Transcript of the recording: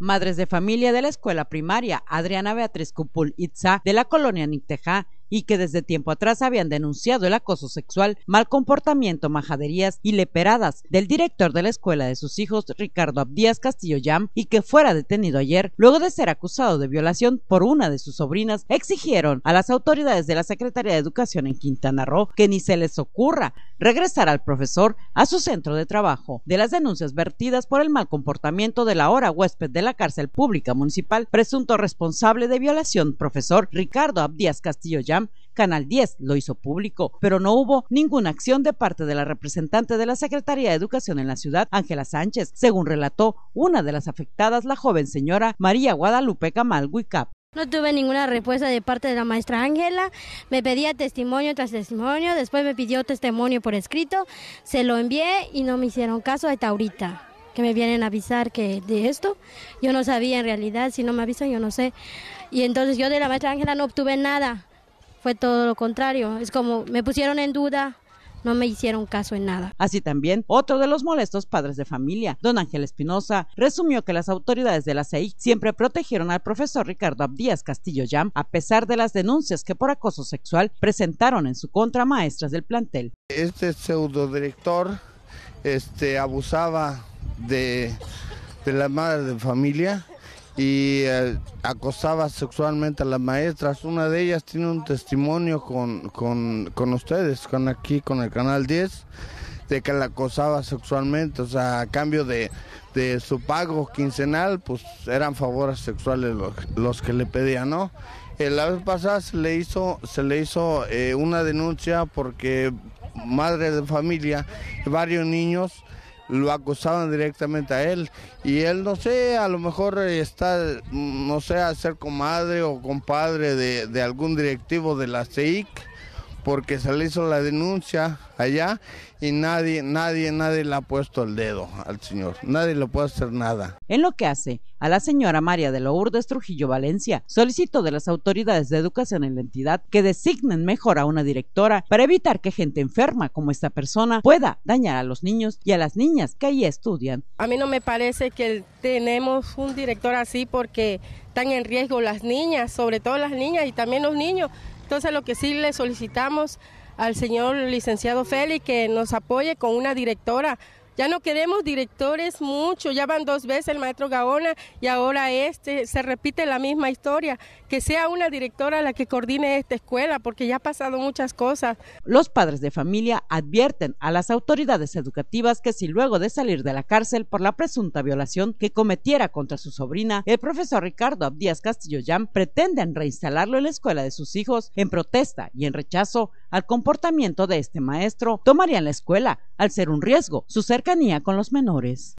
madres de familia de la escuela primaria Adriana Beatriz Cupul Itza de la colonia Nictejá y que desde tiempo atrás habían denunciado el acoso sexual, mal comportamiento, majaderías y leperadas del director de la escuela de sus hijos, Ricardo Abdías Castillo Yam, y que fuera detenido ayer luego de ser acusado de violación por una de sus sobrinas, exigieron a las autoridades de la Secretaría de Educación en Quintana Roo que ni se les ocurra regresar al profesor a su centro de trabajo. De las denuncias vertidas por el mal comportamiento de la hora huésped de la cárcel pública municipal, presunto responsable de violación, profesor Ricardo Abdías Castillo Yam, Canal 10 lo hizo público, pero no hubo ninguna acción de parte de la representante de la Secretaría de Educación en la ciudad, Ángela Sánchez, según relató una de las afectadas, la joven señora María Guadalupe Camal No tuve ninguna respuesta de parte de la maestra Ángela. Me pedía testimonio tras testimonio. Después me pidió testimonio por escrito. Se lo envié y no me hicieron caso hasta ahorita. Que me vienen a avisar que de esto. Yo no sabía en realidad. Si no me avisan, yo no sé. Y entonces yo de la maestra Ángela no obtuve nada fue todo lo contrario. Es como me pusieron en duda, no me hicieron caso en nada. Así también, otro de los molestos padres de familia, don Ángel Espinosa, resumió que las autoridades de la CEI siempre protegieron al profesor Ricardo Abdías Castillo Yam, a pesar de las denuncias que por acoso sexual presentaron en su contra maestras del plantel. Este director este, abusaba de, de la madre de familia y eh, acosaba sexualmente a las maestras. Una de ellas tiene un testimonio con, con, con ustedes, con aquí, con el Canal 10, de que la acosaba sexualmente, o sea, a cambio de, de su pago quincenal, pues eran favores sexuales los, que le pedían, ¿no? Eh, la vez pasada se le hizo, se le hizo eh, una denuncia porque madre de familia, varios niños, lo acusaban directamente a él. Y él, no sé, a lo mejor eh, está, mm, no sé, a ser comadre o compadre de, algún directivo de la CEIC porque se le hizo la denuncia allá y nadie, nadie, nadie le ha puesto el dedo al señor. Nadie le puede hacer nada. En lo que hace a la señora María de Lourdes Trujillo Valencia, solicitó de las autoridades de educación en la entidad que designen mejor a una directora para evitar que gente enferma como esta persona pueda dañar a los niños y a las niñas que ahí estudian. A mí no me parece que tenemos un director así porque están en riesgo las niñas, sobre todo las niñas y también los niños entonces lo que sí le solicitamos al señor licenciado Félix que nos apoye con una directora ya no queremos directores mucho, ya van dos veces el maestro Gaona y ahora este, se repite la misma historia, que sea una directora la que coordine esta escuela, porque ya ha pasado muchas cosas. Los padres de familia advierten a las autoridades educativas que si luego de salir de la cárcel por la presunta violación que cometiera contra su sobrina, el profesor Ricardo Abdías Castillo yam pretenden reinstalarlo en la escuela de sus hijos en protesta y en rechazo al comportamiento de este maestro, tomarían la escuela al ser un riesgo. Su cerca con los menores.